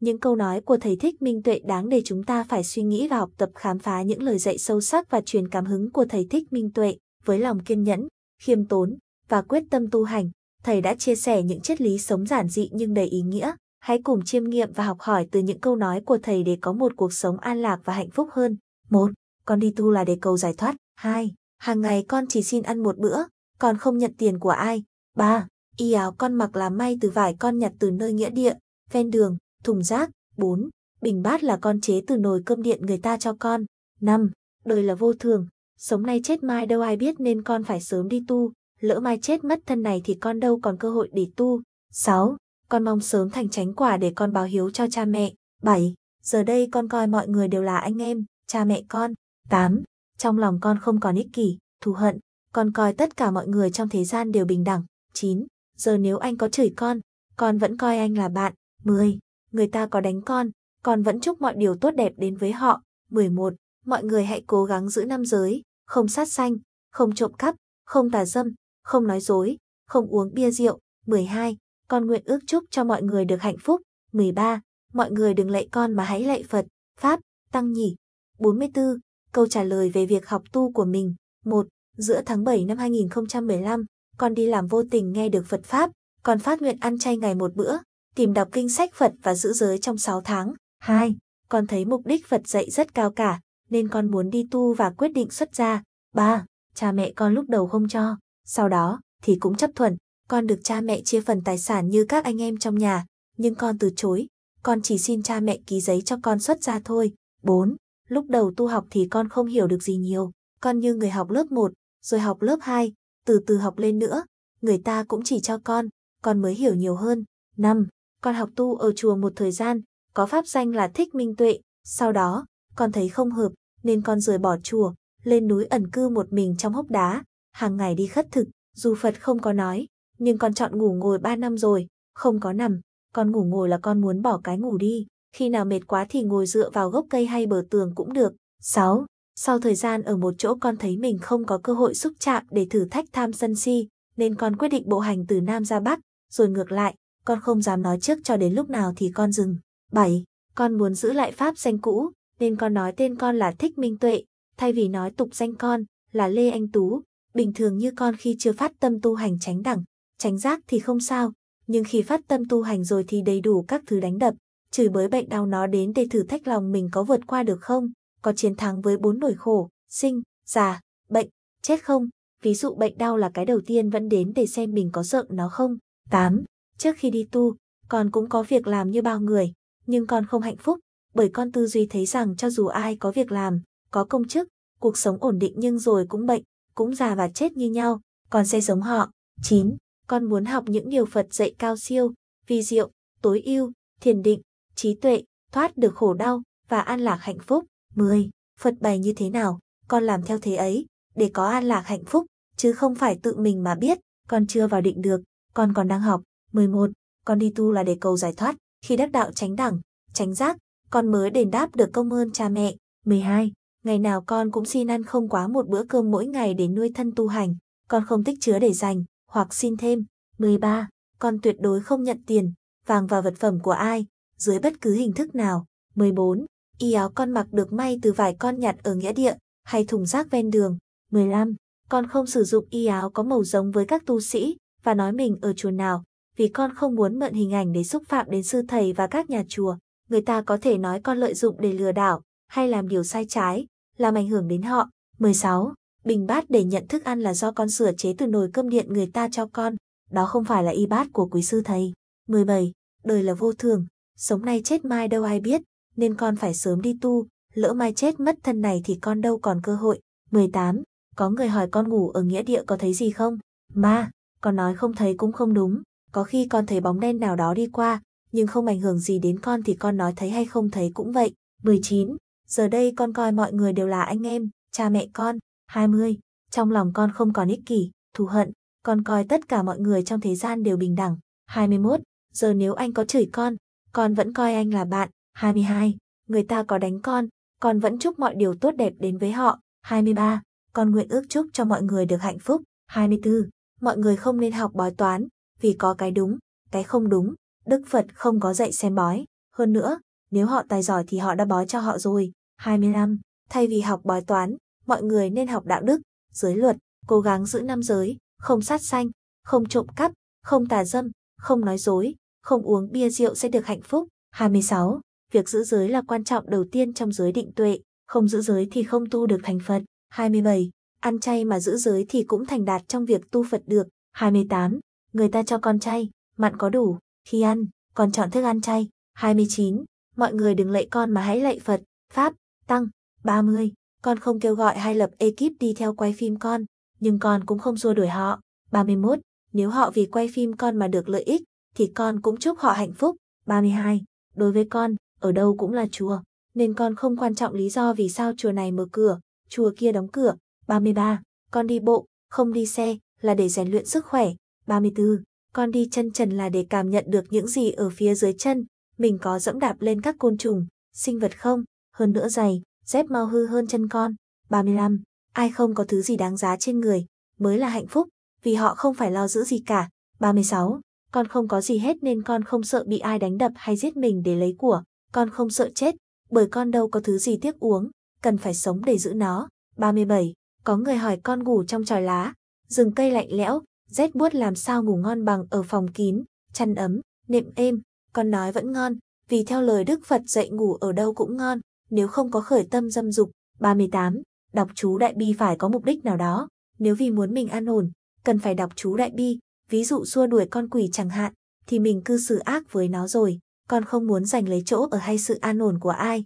những câu nói của thầy Thích Minh Tuệ đáng để chúng ta phải suy nghĩ và học tập khám phá những lời dạy sâu sắc và truyền cảm hứng của thầy Thích Minh Tuệ, với lòng kiên nhẫn, khiêm tốn và quyết tâm tu hành, thầy đã chia sẻ những triết lý sống giản dị nhưng đầy ý nghĩa. Hãy cùng chiêm nghiệm và học hỏi từ những câu nói của thầy để có một cuộc sống an lạc và hạnh phúc hơn. Một, Con đi tu là để cầu giải thoát. Hai, Hàng ngày con chỉ xin ăn một bữa, còn không nhận tiền của ai. Ba, Y áo con mặc là may từ vải con nhặt từ nơi nghĩa địa, ven đường thùng rác. 4. Bình bát là con chế từ nồi cơm điện người ta cho con. 5. Đời là vô thường, sống nay chết mai đâu ai biết nên con phải sớm đi tu, lỡ mai chết mất thân này thì con đâu còn cơ hội để tu. 6. Con mong sớm thành tránh quả để con báo hiếu cho cha mẹ. 7. Giờ đây con coi mọi người đều là anh em, cha mẹ con. 8. Trong lòng con không còn ích kỷ, thù hận, con coi tất cả mọi người trong thế gian đều bình đẳng. 9. Giờ nếu anh có chửi con, con vẫn coi anh là bạn. 10 người ta có đánh con, con vẫn chúc mọi điều tốt đẹp đến với họ. 11. Mọi người hãy cố gắng giữ năm giới, không sát sanh, không trộm cắp, không tà dâm, không nói dối, không uống bia rượu. 12. Con nguyện ước chúc cho mọi người được hạnh phúc. 13. Mọi người đừng lạy con mà hãy lạy Phật, Pháp, Tăng Nhỉ. 44. Câu trả lời về việc học tu của mình. 1. Giữa tháng 7 năm 2015, con đi làm vô tình nghe được Phật Pháp, con phát nguyện ăn chay ngày một bữa, tìm đọc kinh sách Phật và giữ giới trong 6 tháng. 2. Con thấy mục đích Phật dạy rất cao cả, nên con muốn đi tu và quyết định xuất gia. 3. Cha mẹ con lúc đầu không cho, sau đó thì cũng chấp thuận. Con được cha mẹ chia phần tài sản như các anh em trong nhà, nhưng con từ chối. Con chỉ xin cha mẹ ký giấy cho con xuất gia thôi. 4. Lúc đầu tu học thì con không hiểu được gì nhiều. Con như người học lớp 1, rồi học lớp 2, từ từ học lên nữa. Người ta cũng chỉ cho con, con mới hiểu nhiều hơn. 5 con học tu ở chùa một thời gian, có pháp danh là Thích Minh Tuệ, sau đó, con thấy không hợp, nên con rời bỏ chùa, lên núi ẩn cư một mình trong hốc đá, hàng ngày đi khất thực, dù Phật không có nói, nhưng con chọn ngủ ngồi 3 năm rồi, không có nằm, con ngủ ngồi là con muốn bỏ cái ngủ đi, khi nào mệt quá thì ngồi dựa vào gốc cây hay bờ tường cũng được. 6. Sau thời gian ở một chỗ con thấy mình không có cơ hội xúc chạm để thử thách tham sân si, nên con quyết định bộ hành từ Nam ra Bắc, rồi ngược lại, con không dám nói trước cho đến lúc nào thì con dừng. 7. Con muốn giữ lại pháp danh cũ, nên con nói tên con là Thích Minh Tuệ, thay vì nói tục danh con là Lê Anh Tú. Bình thường như con khi chưa phát tâm tu hành tránh đẳng, tránh giác thì không sao, nhưng khi phát tâm tu hành rồi thì đầy đủ các thứ đánh đập, chửi bới bệnh đau nó đến để thử thách lòng mình có vượt qua được không, có chiến thắng với bốn nỗi khổ, sinh, già, bệnh, chết không. Ví dụ bệnh đau là cái đầu tiên vẫn đến để xem mình có sợ nó không. 8. Trước khi đi tu, con cũng có việc làm như bao người, nhưng con không hạnh phúc, bởi con tư duy thấy rằng cho dù ai có việc làm, có công chức, cuộc sống ổn định nhưng rồi cũng bệnh, cũng già và chết như nhau, con sẽ giống họ. 9. Con muốn học những điều Phật dạy cao siêu, vi diệu, tối ưu, thiền định, trí tuệ, thoát được khổ đau và an lạc hạnh phúc. 10. Phật bày như thế nào, con làm theo thế ấy, để có an lạc hạnh phúc, chứ không phải tự mình mà biết, con chưa vào định được, con còn đang học. 11. Con đi tu là để cầu giải thoát, khi đắc đạo tránh đẳng, tránh giác, con mới đền đáp được công ơn cha mẹ. 12. Ngày nào con cũng xin ăn không quá một bữa cơm mỗi ngày để nuôi thân tu hành, con không tích chứa để dành, hoặc xin thêm. 13. Con tuyệt đối không nhận tiền, vàng và vật phẩm của ai, dưới bất cứ hình thức nào. 14. Y áo con mặc được may từ vải con nhặt ở nghĩa địa, hay thùng rác ven đường. 15. Con không sử dụng y áo có màu giống với các tu sĩ, và nói mình ở chùa nào, vì con không muốn mượn hình ảnh để xúc phạm đến sư thầy và các nhà chùa, người ta có thể nói con lợi dụng để lừa đảo, hay làm điều sai trái, làm ảnh hưởng đến họ. 16. Bình bát để nhận thức ăn là do con sửa chế từ nồi cơm điện người ta cho con, đó không phải là y bát của quý sư thầy. 17. Đời là vô thường, sống nay chết mai đâu ai biết, nên con phải sớm đi tu, lỡ mai chết mất thân này thì con đâu còn cơ hội. 18. Có người hỏi con ngủ ở nghĩa địa có thấy gì không? Ma, con nói không thấy cũng không đúng, có khi con thấy bóng đen nào đó đi qua, nhưng không ảnh hưởng gì đến con thì con nói thấy hay không thấy cũng vậy. 19. Giờ đây con coi mọi người đều là anh em, cha mẹ con. 20. Trong lòng con không còn ích kỷ, thù hận, con coi tất cả mọi người trong thế gian đều bình đẳng. 21. Giờ nếu anh có chửi con, con vẫn coi anh là bạn. 22. Người ta có đánh con, con vẫn chúc mọi điều tốt đẹp đến với họ. 23. Con nguyện ước chúc cho mọi người được hạnh phúc. 24. Mọi người không nên học bói toán, vì có cái đúng, cái không đúng, Đức Phật không có dạy xem bói. Hơn nữa, nếu họ tài giỏi thì họ đã bói cho họ rồi. 25. Thay vì học bói toán, mọi người nên học đạo đức, giới luật, cố gắng giữ năm giới, không sát sanh, không trộm cắp, không tà dâm, không nói dối, không uống bia rượu sẽ được hạnh phúc. 26. Việc giữ giới là quan trọng đầu tiên trong giới định tuệ, không giữ giới thì không tu được thành Phật. 27. Ăn chay mà giữ giới thì cũng thành đạt trong việc tu Phật được. 28 người ta cho con chay, mặn có đủ, khi ăn, còn chọn thức ăn chay. 29. Mọi người đừng lạy con mà hãy lạy Phật, Pháp, Tăng. 30. Con không kêu gọi hay lập ekip đi theo quay phim con, nhưng con cũng không xua đuổi họ. 31. Nếu họ vì quay phim con mà được lợi ích, thì con cũng chúc họ hạnh phúc. 32. Đối với con, ở đâu cũng là chùa, nên con không quan trọng lý do vì sao chùa này mở cửa, chùa kia đóng cửa. 33. Con đi bộ, không đi xe, là để rèn luyện sức khỏe. 34. Con đi chân trần là để cảm nhận được những gì ở phía dưới chân, mình có dẫm đạp lên các côn trùng, sinh vật không, hơn nữa giày, dép mau hư hơn chân con. 35. Ai không có thứ gì đáng giá trên người, mới là hạnh phúc, vì họ không phải lo giữ gì cả. 36. Con không có gì hết nên con không sợ bị ai đánh đập hay giết mình để lấy của, con không sợ chết, bởi con đâu có thứ gì tiếc uống, cần phải sống để giữ nó. 37. Có người hỏi con ngủ trong tròi lá, rừng cây lạnh lẽo, Rét buốt làm sao ngủ ngon bằng ở phòng kín, chăn ấm, nệm êm, con nói vẫn ngon, vì theo lời Đức Phật dạy ngủ ở đâu cũng ngon, nếu không có khởi tâm dâm dục. 38. Đọc chú Đại Bi phải có mục đích nào đó, nếu vì muốn mình an ổn, cần phải đọc chú Đại Bi, ví dụ xua đuổi con quỷ chẳng hạn, thì mình cư xử ác với nó rồi, con không muốn giành lấy chỗ ở hay sự an ổn của ai.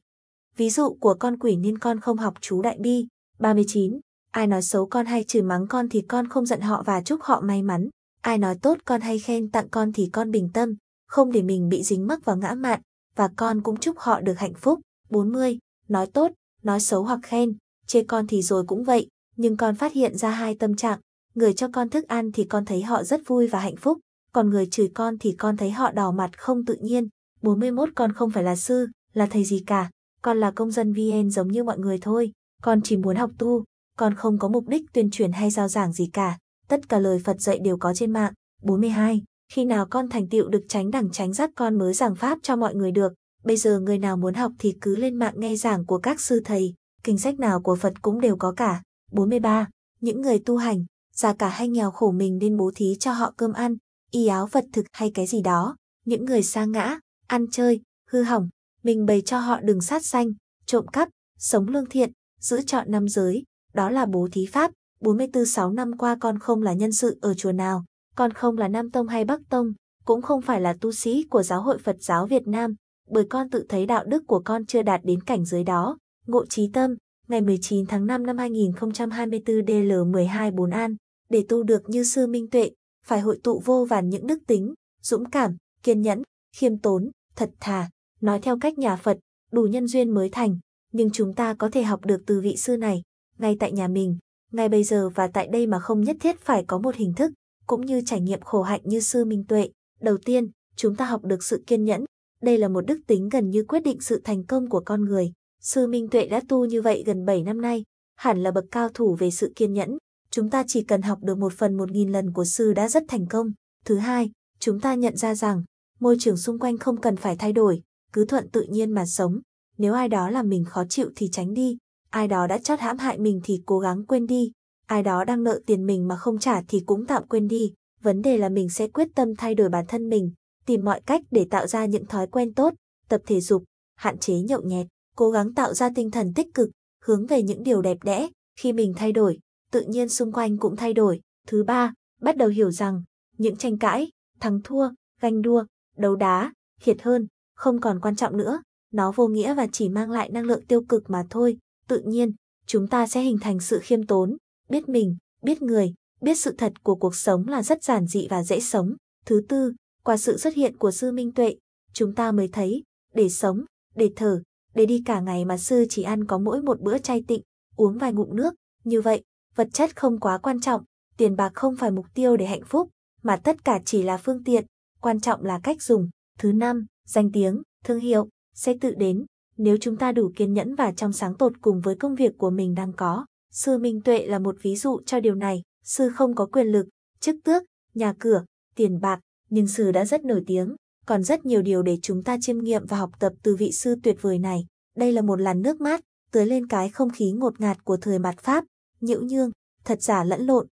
Ví dụ của con quỷ nên con không học chú Đại Bi. 39. Ai nói xấu con hay chửi mắng con thì con không giận họ và chúc họ may mắn. Ai nói tốt con hay khen tặng con thì con bình tâm, không để mình bị dính mắc vào ngã mạn, và con cũng chúc họ được hạnh phúc. 40. Nói tốt, nói xấu hoặc khen, chê con thì rồi cũng vậy, nhưng con phát hiện ra hai tâm trạng. Người cho con thức ăn thì con thấy họ rất vui và hạnh phúc, còn người chửi con thì con thấy họ đỏ mặt không tự nhiên. 41 con không phải là sư, là thầy gì cả, con là công dân VN giống như mọi người thôi, con chỉ muốn học tu, còn không có mục đích tuyên truyền hay giao giảng gì cả, tất cả lời Phật dạy đều có trên mạng. 42. Khi nào con thành tựu được tránh đẳng tránh giác con mới giảng pháp cho mọi người được, bây giờ người nào muốn học thì cứ lên mạng nghe giảng của các sư thầy, kinh sách nào của Phật cũng đều có cả. 43. Những người tu hành, già cả hay nghèo khổ mình nên bố thí cho họ cơm ăn, y áo vật thực hay cái gì đó. Những người xa ngã, ăn chơi, hư hỏng, mình bày cho họ đừng sát sanh, trộm cắp, sống lương thiện, giữ chọn năm giới, đó là bố thí pháp, 44-6 năm qua con không là nhân sự ở chùa nào, con không là Nam Tông hay Bắc Tông, cũng không phải là tu sĩ của giáo hội Phật giáo Việt Nam, bởi con tự thấy đạo đức của con chưa đạt đến cảnh giới đó. Ngộ trí tâm, ngày 19 tháng 5 năm 2024 DL12 4 An, để tu được như sư minh tuệ, phải hội tụ vô vàn những đức tính, dũng cảm, kiên nhẫn, khiêm tốn, thật thà, nói theo cách nhà Phật, đủ nhân duyên mới thành, nhưng chúng ta có thể học được từ vị sư này ngay tại nhà mình, ngay bây giờ và tại đây mà không nhất thiết phải có một hình thức, cũng như trải nghiệm khổ hạnh như sư Minh Tuệ. Đầu tiên, chúng ta học được sự kiên nhẫn, đây là một đức tính gần như quyết định sự thành công của con người. Sư Minh Tuệ đã tu như vậy gần 7 năm nay, hẳn là bậc cao thủ về sự kiên nhẫn. Chúng ta chỉ cần học được một phần một nghìn lần của sư đã rất thành công. Thứ hai, chúng ta nhận ra rằng, môi trường xung quanh không cần phải thay đổi, cứ thuận tự nhiên mà sống. Nếu ai đó làm mình khó chịu thì tránh đi, ai đó đã chót hãm hại mình thì cố gắng quên đi, ai đó đang nợ tiền mình mà không trả thì cũng tạm quên đi. Vấn đề là mình sẽ quyết tâm thay đổi bản thân mình, tìm mọi cách để tạo ra những thói quen tốt, tập thể dục, hạn chế nhậu nhẹt, cố gắng tạo ra tinh thần tích cực, hướng về những điều đẹp đẽ. Khi mình thay đổi, tự nhiên xung quanh cũng thay đổi. Thứ ba, bắt đầu hiểu rằng, những tranh cãi, thắng thua, ganh đua, đấu đá, thiệt hơn, không còn quan trọng nữa. Nó vô nghĩa và chỉ mang lại năng lượng tiêu cực mà thôi tự nhiên, chúng ta sẽ hình thành sự khiêm tốn, biết mình, biết người, biết sự thật của cuộc sống là rất giản dị và dễ sống. Thứ tư, qua sự xuất hiện của sư Minh Tuệ, chúng ta mới thấy, để sống, để thở, để đi cả ngày mà sư chỉ ăn có mỗi một bữa chay tịnh, uống vài ngụm nước, như vậy, vật chất không quá quan trọng, tiền bạc không phải mục tiêu để hạnh phúc, mà tất cả chỉ là phương tiện, quan trọng là cách dùng. Thứ năm, danh tiếng, thương hiệu sẽ tự đến, nếu chúng ta đủ kiên nhẫn và trong sáng tột cùng với công việc của mình đang có. Sư Minh Tuệ là một ví dụ cho điều này, sư không có quyền lực, chức tước, nhà cửa, tiền bạc, nhưng sư đã rất nổi tiếng, còn rất nhiều điều để chúng ta chiêm nghiệm và học tập từ vị sư tuyệt vời này. Đây là một làn nước mát, tưới lên cái không khí ngột ngạt của thời mạt Pháp, nhiễu nhương, thật giả lẫn lộn,